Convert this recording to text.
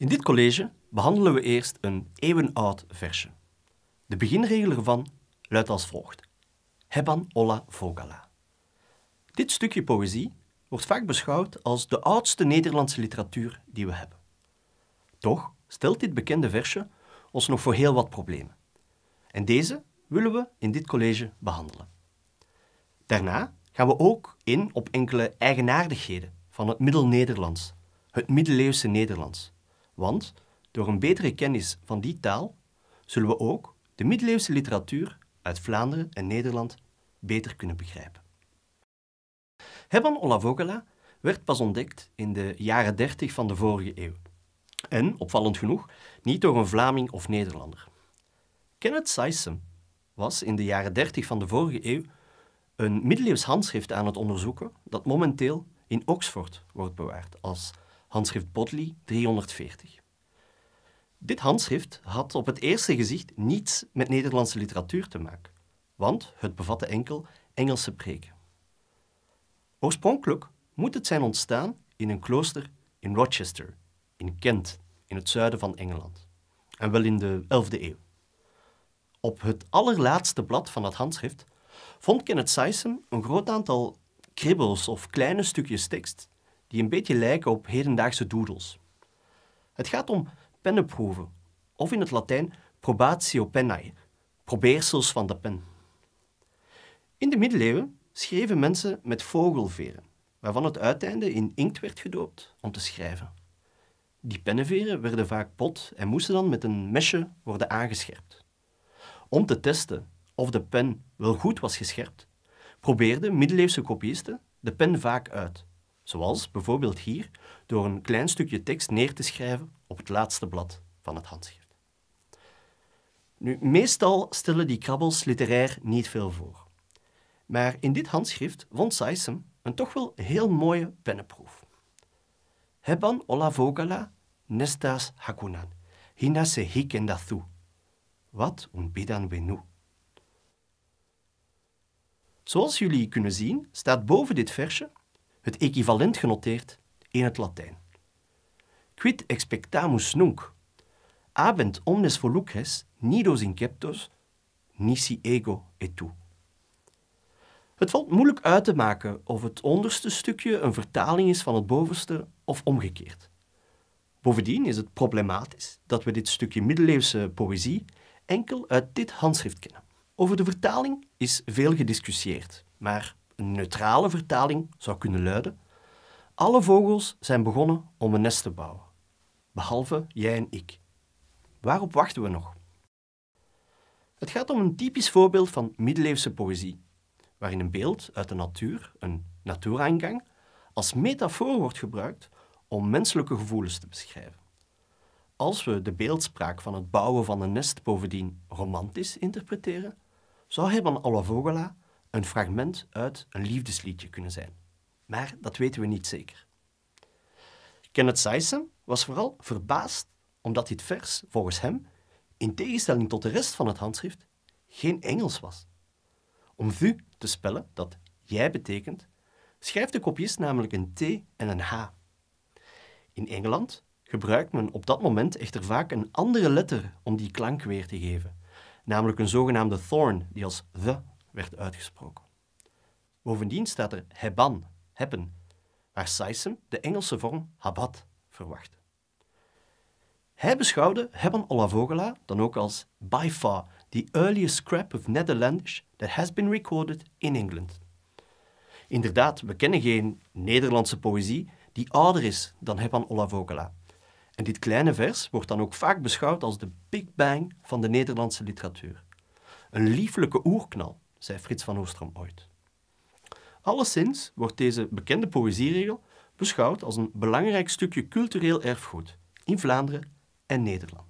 In dit college behandelen we eerst een eeuwenoud versje. De beginregel ervan luidt als volgt. Heban olla vogala. Dit stukje poëzie wordt vaak beschouwd als de oudste Nederlandse literatuur die we hebben. Toch stelt dit bekende versje ons nog voor heel wat problemen. En deze willen we in dit college behandelen. Daarna gaan we ook in op enkele eigenaardigheden van het Middel-Nederlands, het middeleeuwse Nederlands, want door een betere kennis van die taal zullen we ook de middeleeuwse literatuur uit Vlaanderen en Nederland beter kunnen begrijpen. Hebban Olavogela werd pas ontdekt in de jaren 30 van de vorige eeuw. En, opvallend genoeg, niet door een Vlaming of Nederlander. Kenneth Sysom was in de jaren 30 van de vorige eeuw een middeleeuws handschrift aan het onderzoeken dat momenteel in Oxford wordt bewaard als handschrift Bodley 340. Dit handschrift had op het eerste gezicht niets met Nederlandse literatuur te maken, want het bevatte enkel Engelse preken. Oorspronkelijk moet het zijn ontstaan in een klooster in Rochester, in Kent, in het zuiden van Engeland, en wel in de 11e eeuw. Op het allerlaatste blad van dat handschrift vond Kenneth Sysom een groot aantal kribbels of kleine stukjes tekst die een beetje lijken op hedendaagse doodles. Het gaat om pennenproeven of in het Latijn probatio pennae, probeersels van de pen. In de middeleeuwen schreven mensen met vogelveren, waarvan het uiteinde in inkt werd gedoopt om te schrijven. Die pennenveren werden vaak bot en moesten dan met een mesje worden aangescherpt. Om te testen of de pen wel goed was gescherpt, probeerden middeleeuwse kopiisten de pen vaak uit Zoals bijvoorbeeld hier door een klein stukje tekst neer te schrijven op het laatste blad van het handschrift. Nu, meestal stellen die krabbels literair niet veel voor. Maar in dit handschrift vond Saisem een toch wel heel mooie pennenproef. Heban ola vogala nestas hakunan, hina se hik en Wat un bidan venu. Zoals jullie kunnen zien, staat boven dit versje het equivalent genoteerd in het Latijn. Quid expectamus nunc? Abend omnes volucres, nidos inceptos, nisi ego et tu. Het valt moeilijk uit te maken of het onderste stukje een vertaling is van het bovenste of omgekeerd. Bovendien is het problematisch dat we dit stukje middeleeuwse poëzie enkel uit dit handschrift kennen. Over de vertaling is veel gediscussieerd, maar een neutrale vertaling zou kunnen luiden: Alle vogels zijn begonnen om een nest te bouwen, behalve jij en ik. Waarop wachten we nog? Het gaat om een typisch voorbeeld van middeleeuwse poëzie, waarin een beeld uit de natuur, een natuuraangang, als metafoor wordt gebruikt om menselijke gevoelens te beschrijven. Als we de beeldspraak van het bouwen van een nest bovendien romantisch interpreteren, zou Herman Alla Vogela een fragment uit een liefdesliedje kunnen zijn. Maar dat weten we niet zeker. Kenneth Seyssen was vooral verbaasd omdat dit vers, volgens hem, in tegenstelling tot de rest van het handschrift, geen Engels was. Om VU te spellen, dat jij betekent, schrijft de kopiist namelijk een T en een H. In Engeland gebruikt men op dat moment echter vaak een andere letter om die klank weer te geven, namelijk een zogenaamde thorn die als the werd uitgesproken. Bovendien staat er heban hebben, waar Saisen de Engelse vorm habat verwachtte. Hij beschouwde hebben Olavogela dan ook als by far the earliest scrap of Netherlandish that has been recorded in England. Inderdaad, we kennen geen Nederlandse poëzie die ouder is dan hebben Olavogela. En dit kleine vers wordt dan ook vaak beschouwd als de Big Bang van de Nederlandse literatuur. Een lieflijke oerknal zei Frits van Oostrom ooit. Alleszins wordt deze bekende poëzieregel beschouwd als een belangrijk stukje cultureel erfgoed in Vlaanderen en Nederland.